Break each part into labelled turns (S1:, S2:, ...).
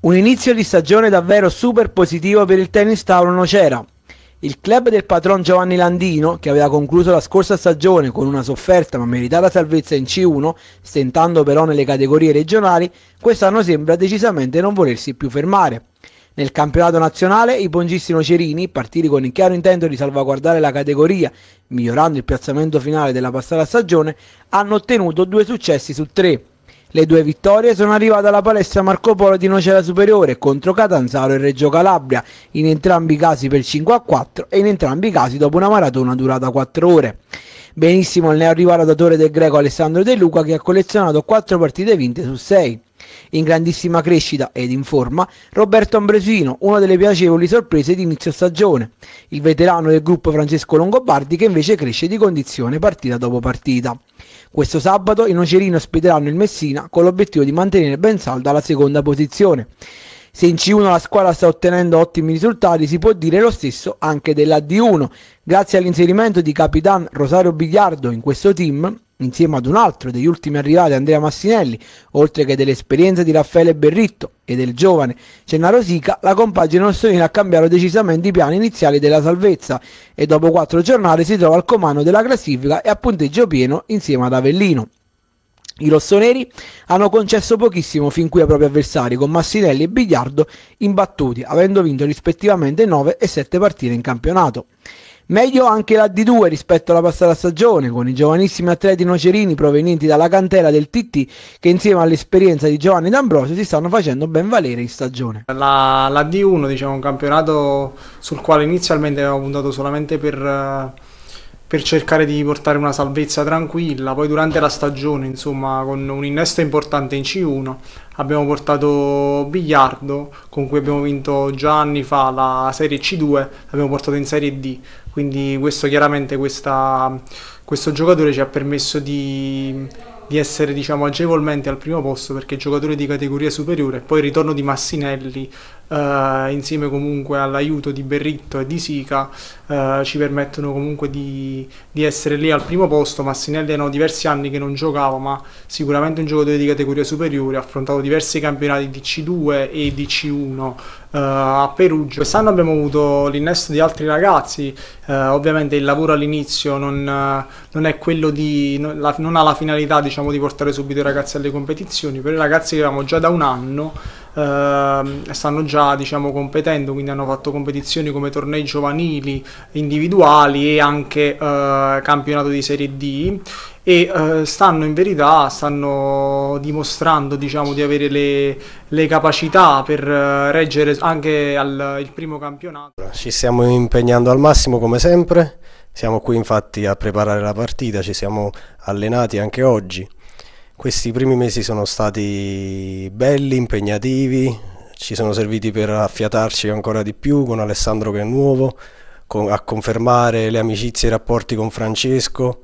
S1: Un inizio di stagione davvero super positivo per il tennis tavolo Nocera. Il club del patron Giovanni Landino, che aveva concluso la scorsa stagione con una sofferta ma meritata salvezza in C1, stentando però nelle categorie regionali, quest'anno sembra decisamente non volersi più fermare. Nel campionato nazionale i pongisti nocerini, partiti con il chiaro intento di salvaguardare la categoria, migliorando il piazzamento finale della passata stagione, hanno ottenuto due successi su tre, le due vittorie sono arrivate alla palestra Marco Polo di Nocera Superiore contro Catanzaro e Reggio Calabria, in entrambi i casi per 5 a 4 e in entrambi i casi dopo una maratona durata 4 ore. Benissimo il neoarrivaratore del greco Alessandro De Luca che ha collezionato 4 partite vinte su 6. In grandissima crescita ed in forma, Roberto Ambresino, una delle piacevoli sorprese di inizio stagione. Il veterano del gruppo Francesco Longobardi che invece cresce di condizione partita dopo partita. Questo sabato i Nocerini ospiteranno il Messina con l'obiettivo di mantenere ben salda la seconda posizione. Se in C1 la squadra sta ottenendo ottimi risultati, si può dire lo stesso anche della D1. Grazie all'inserimento di Capitan Rosario Bigliardo in questo team, insieme ad un altro degli ultimi arrivati Andrea Massinelli, oltre che dell'esperienza di Raffaele Berritto e del giovane Cennaro Sica, la compagine rossonera ha cambiato decisamente i piani iniziali della salvezza e dopo quattro giornate si trova al comando della classifica e a punteggio pieno insieme ad Avellino. I rossoneri hanno concesso pochissimo fin qui ai propri avversari, con Massinelli e Bigliardo imbattuti, avendo vinto rispettivamente 9 e 7 partite in campionato. Meglio anche la D2 rispetto alla passata stagione, con i giovanissimi atleti nocerini provenienti dalla cantera del TT che insieme all'esperienza di Giovanni D'Ambrosio si stanno facendo ben valere in stagione.
S2: La, la D1 diciamo, è un campionato sul quale inizialmente avevo puntato solamente per... Uh per cercare di portare una salvezza tranquilla. Poi durante la stagione, insomma, con un innesto importante in C1, abbiamo portato Bigliardo, con cui abbiamo vinto già anni fa la Serie C2, l'abbiamo portato in Serie D. Quindi questo chiaramente questa, questo giocatore ci ha permesso di, di essere diciamo, agevolmente al primo posto perché giocatore di categoria superiore. Poi il ritorno di Massinelli eh, insieme comunque all'aiuto di Berritto e di Sica eh, ci permettono comunque di, di, essere lì al primo posto Massinelli erano diversi anni che non giocava ma sicuramente un giocatore di categoria superiore ha affrontato diversi campionati di C2 e di C1 eh, a Perugia quest'anno abbiamo avuto l'innesto di altri ragazzi eh, ovviamente il lavoro all'inizio non, non, è quello di non, ha la finalità diciamo di portare subito i ragazzi alle competizioni però i ragazzi che avevamo già da un anno eh, stanno già diciamo, competendo, quindi hanno fatto competizioni come tornei giovanili individuali e anche eh, campionato di Serie D e eh, stanno in verità stanno dimostrando diciamo, di avere le, le capacità per eh, reggere anche al, il primo campionato.
S3: Ci stiamo impegnando al massimo come sempre, siamo qui infatti a preparare la partita, ci siamo allenati anche oggi questi primi mesi sono stati belli, impegnativi, ci sono serviti per affiatarci ancora di più con Alessandro che è nuovo, a confermare le amicizie e i rapporti con Francesco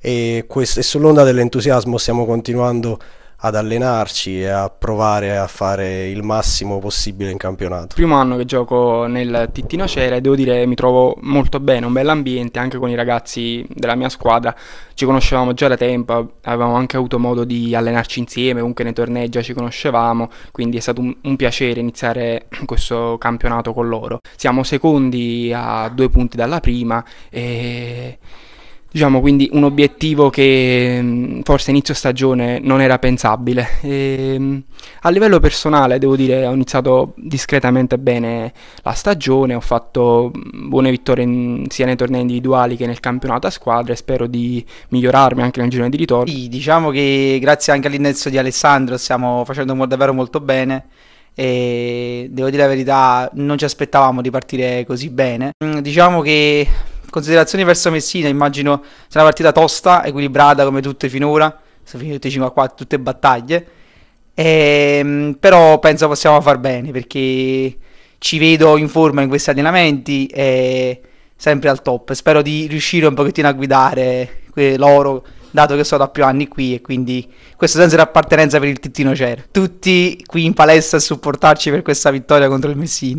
S3: e, sull'onda dell'entusiasmo stiamo continuando ad allenarci e a provare a fare il massimo possibile in campionato.
S4: Primo anno che gioco nel Tittino Cera e devo dire mi trovo molto bene, un bel ambiente anche con i ragazzi della mia squadra, ci conoscevamo già da tempo, avevamo anche avuto modo di allenarci insieme, comunque nei tornei già ci conoscevamo, quindi è stato un, un piacere iniziare questo campionato con loro. Siamo secondi a due punti dalla prima e Diciamo quindi un obiettivo che mm, forse inizio stagione non era pensabile. E, ehm, a livello personale devo dire ho iniziato discretamente bene la stagione, ho fatto mm, buone vittorie in, sia nei tornei individuali che nel campionato a squadre e spero di migliorarmi anche nel girone di ritorno. Sì, diciamo che grazie anche all'indirizzo di Alessandro stiamo facendo davvero
S5: molto bene e devo dire la verità non ci aspettavamo di partire così bene. Mm, diciamo che Considerazioni verso Messina, immagino sia una partita tosta, equilibrata come tutte finora, sono finite 5 a 4, tutte battaglie. E, ehm, però penso possiamo far bene perché ci vedo in forma in questi allenamenti e sempre al top. Spero di riuscire un pochettino a guidare loro dato che sono da più anni qui e quindi questo senso di appartenenza per il Tittino c'era. Tutti qui in palestra a supportarci per questa vittoria contro il Messina.